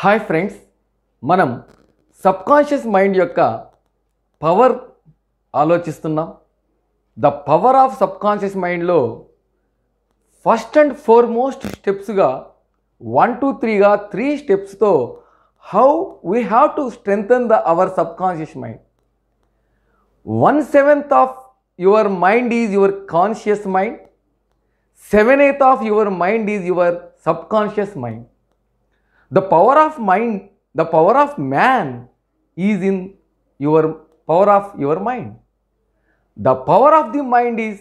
hi friends మనం subconscious mind యొక్క power ఆలోచిస్తున్నాం ద పవర్ ఆఫ్ సబ్కాన్షియస్ మైండ్లో ఫస్ట్ అండ్ ఫోర్మోస్ట్ స్టెప్స్గా వన్ టూ త్రీగా త్రీ స్టెప్స్తో how we have to strengthen the our subconscious mind one seventh of your mind is your conscious mind seven eighth of your mind is your subconscious mind the power of mind the power of man is in your power of your mind the power of the mind is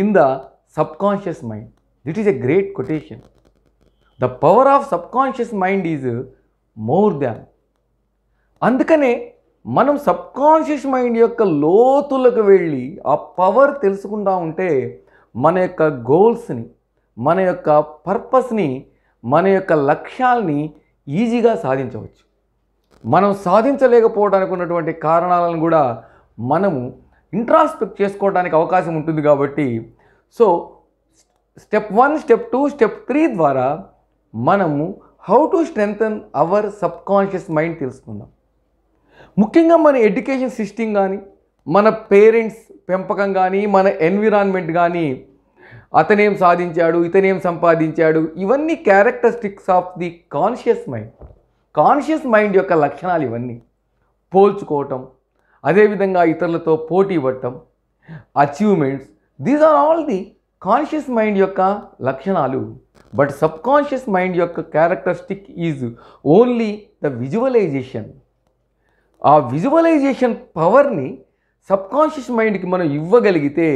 in the subconscious mind that is a great quotation the power of subconscious mind is more than అందుకనే మనం subconscious mind యొక్క లోతులకు వెళ్ళి ఆ power తెలుసుకుంటా ఉంటే మన యొక్క గోల్స్ని మన యొక్క పర్పస్ని మన యొక్క లక్ష్యాల్ని ఈజీగా సాధించవచ్చు మనం సాధించలేకపోవడానికి ఉన్నటువంటి కారణాలను కూడా మనము ఇంట్రాస్పెక్ట్ చేసుకోవడానికి అవకాశం ఉంటుంది కాబట్టి so step one step two step three ద్వారా మనము how to strengthen our subconscious mind తెలుసుకుందాం ముఖ్యంగా మన ఎడ్యుకేషన్ సిస్టమ్ కానీ మన పేరెంట్స్ పెంపకం కానీ మన ఎన్విరాన్మెంట్ కానీ అతనేం సాధించాడు ఇతనేం సంపాదించాడు ఇవన్నీ characteristics of the conscious mind conscious mind యొక్క లక్షణాలు ఇవన్నీ పోల్చుకోవటం అదేవిధంగా ఇతరులతో పోటీ పడటం achievements these are all the conscious mind యొక్క లక్షణాలు బట్ సబ్ కాన్షియస్ మైండ్ యొక్క characteristic is only the visualization ఆ విజువలైజేషన్ పవర్ని సబ్కాన్షియస్ మైండ్కి మనం ఇవ్వగలిగితే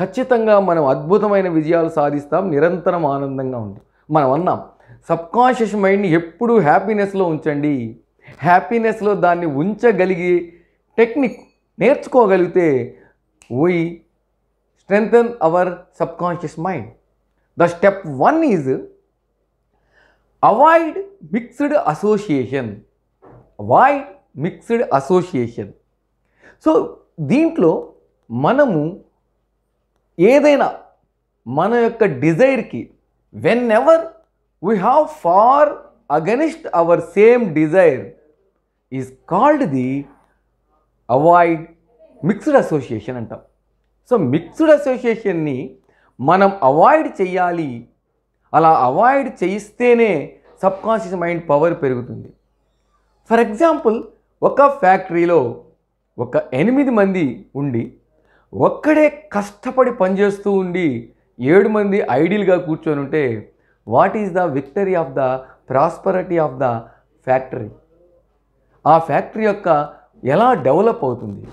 ఖచ్చితంగా మనం అద్భుతమైన విజయాలు సాధిస్తాం నిరంతరం ఆనందంగా ఉంటాం మనం అన్నాం సబ్కాన్షియస్ మైండ్ని ఎప్పుడూ హ్యాపీనెస్లో ఉంచండి హ్యాపీనెస్లో దాన్ని ఉంచగలిగే టెక్నిక్ నేర్చుకోగలిగితే why strengthen our subconscious mind the step one is avoid mixed association avoid mixed association so దీంట్లో మనము ఏదైనా మన యొక్క డిజైర్కి whenever we have for against our same desire is called the avoid mixed association అంటాం so mixed అసోసియేషన్ని మనం avoid చేయాలి అలా అవాయిడ్ చేయిస్తేనే సబ్కాన్షియస్ మైండ్ పవర్ పెరుగుతుంది ఫర్ ఎగ్జాంపుల్ ఒక ఫ్యాక్టరీలో ఒక ఎనిమిది మంది ఉండి ఒక్కడే కష్టపడి పనిచేస్తూ ఉండి ఏడు మంది ఐడియల్గా కూర్చొని ఉంటే what is the victory of the prosperity of the factory ఆ ఫ్యాక్టరీ యొక్క ఎలా డెవలప్ అవుతుంది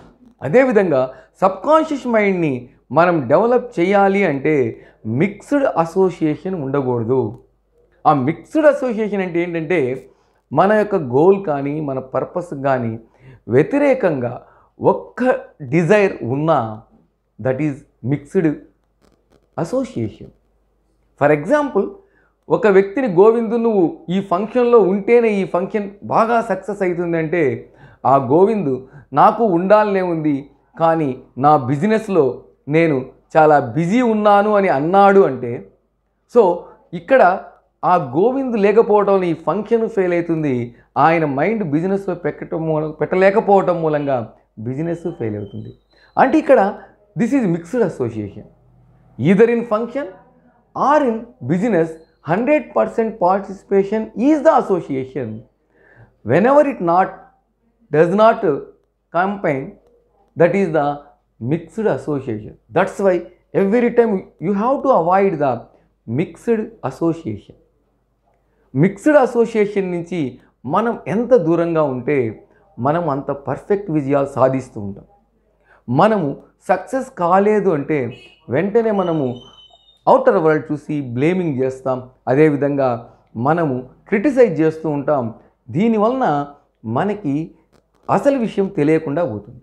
అదేవిధంగా సబ్కాన్షియస్ మైండ్ని మనం డెవలప్ చేయాలి అంటే మిక్స్డ్ అసోసియేషన్ ఉండకూడదు ఆ మిక్స్డ్ అసోసియేషన్ అంటే ఏంటంటే మన యొక్క గోల్ కానీ మన పర్పస్ కానీ వ్యతిరేకంగా ఒక్క డిజైర్ ఉన్నా that is mixed association for example ఒక వ్యక్తిని గోవిందు నువ్వు ఈ ఫంక్షన్లో ఉంటేనే ఈ ఫంక్షన్ బాగా సక్సెస్ అవుతుందంటే ఆ గోవిందు నాకు ఉండాలనే ఉంది కానీ నా బిజినెస్లో నేను చాలా బిజీ ఉన్నాను అని అన్నాడు అంటే సో ఇక్కడ ఆ గోవిందు లేకపోవడం ఈ ఫంక్షన్ ఫెయిల్ అవుతుంది ఆయన మైండ్ బిజినెస్లో పెట్టడం మూలం పెట్టలేకపోవటం మూలంగా బిజినెస్ ఫెయిల్ అవుతుంది అంటే ఇక్కడ this is mixed association either in function or in business hundred percent participation is the association whenever it not does not campaign that is the mixed association that's why every time you have to avoid the mixed association mixed association నుంచి మనం ఎంత దూరంగా ఉంటే మనం అంత perfect విజయాలు సాధిస్తూ ఉంటాం మనము సక్సెస్ కాలేదు అంటే వెంటనే మనము అవుటర్ వరల్డ్ చూసి బ్లేమింగ్ చేస్తాం అదేవిధంగా మనము క్రిటిసైజ్ చేస్తూ ఉంటాం దీనివలన మనకి అసలు విషయం తెలియకుండా పోతుంది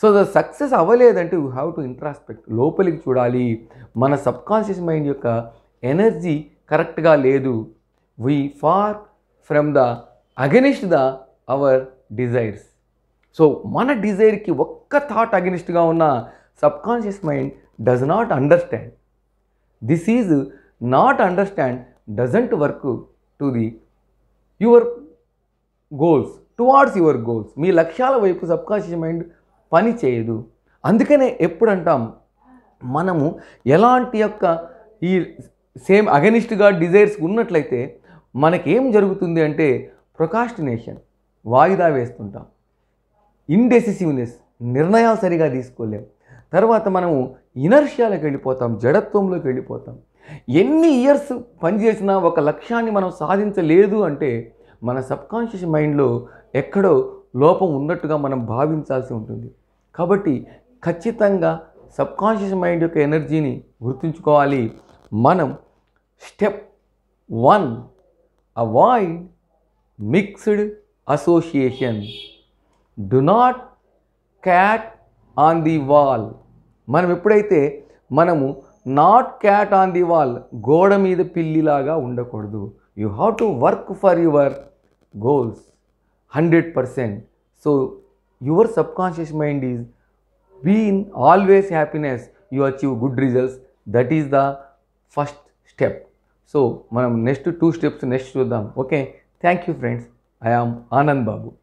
సో ద సక్సెస్ అవ్వలేదంటే యూ హ్యావ్ టు ఇంట్రాస్పెక్ట్ లోపలికి చూడాలి మన సబ్కాన్షియస్ మైండ్ యొక్క ఎనర్జీ కరెక్ట్గా లేదు we far from the against the our desires so మన డిజైర్కి ఒక్క థాట్ అగెనిస్ట్గా ఉన్న subconscious mind does not understand this is not understand doesn't work to the your goals towards your goals మీ లక్ష్యాల వైపు సబ్కాన్షియస్ మైండ్ పని చేయదు అందుకనే ఎప్పుడు అంటాం మనము ఎలాంటి యొక్క ఈ సేమ్ అగనిస్ట్గా డిజైర్స్ ఉన్నట్లయితే మనకేం జరుగుతుంది అంటే ప్రొకాస్టినేషన్ వాయిదా వేస్తుంటాం ఇండెసిసివ్నెస్ నిర్ణయాలు సరిగా తీసుకోలేం తర్వాత మనము ఇనర్షియాలకు వెళ్ళిపోతాం జడత్వంలోకి వెళ్ళిపోతాం ఎన్ని ఇయర్స్ పనిచేసినా ఒక లక్ష్యాన్ని మనం సాధించలేదు అంటే మన సబ్కాన్షియస్ మైండ్లో ఎక్కడో లోపం ఉన్నట్టుగా మనం భావించాల్సి ఉంటుంది కాబట్టి ఖచ్చితంగా సబ్కాన్షియస్ మైండ్ యొక్క ఎనర్జీని గుర్తుంచుకోవాలి మనం step one avoid mixed association do not cat on the wall మనం ఎప్పుడైతే మనము not cat on the wall గోడ మీద పిల్లిలాగా ఉండకూడదు you have to work for your goals hundred percent so your subconscious mind is be in always happiness you achieve good results that is the first step so మనం next two steps next చూద్దాం okay thank you friends I am Anand Babu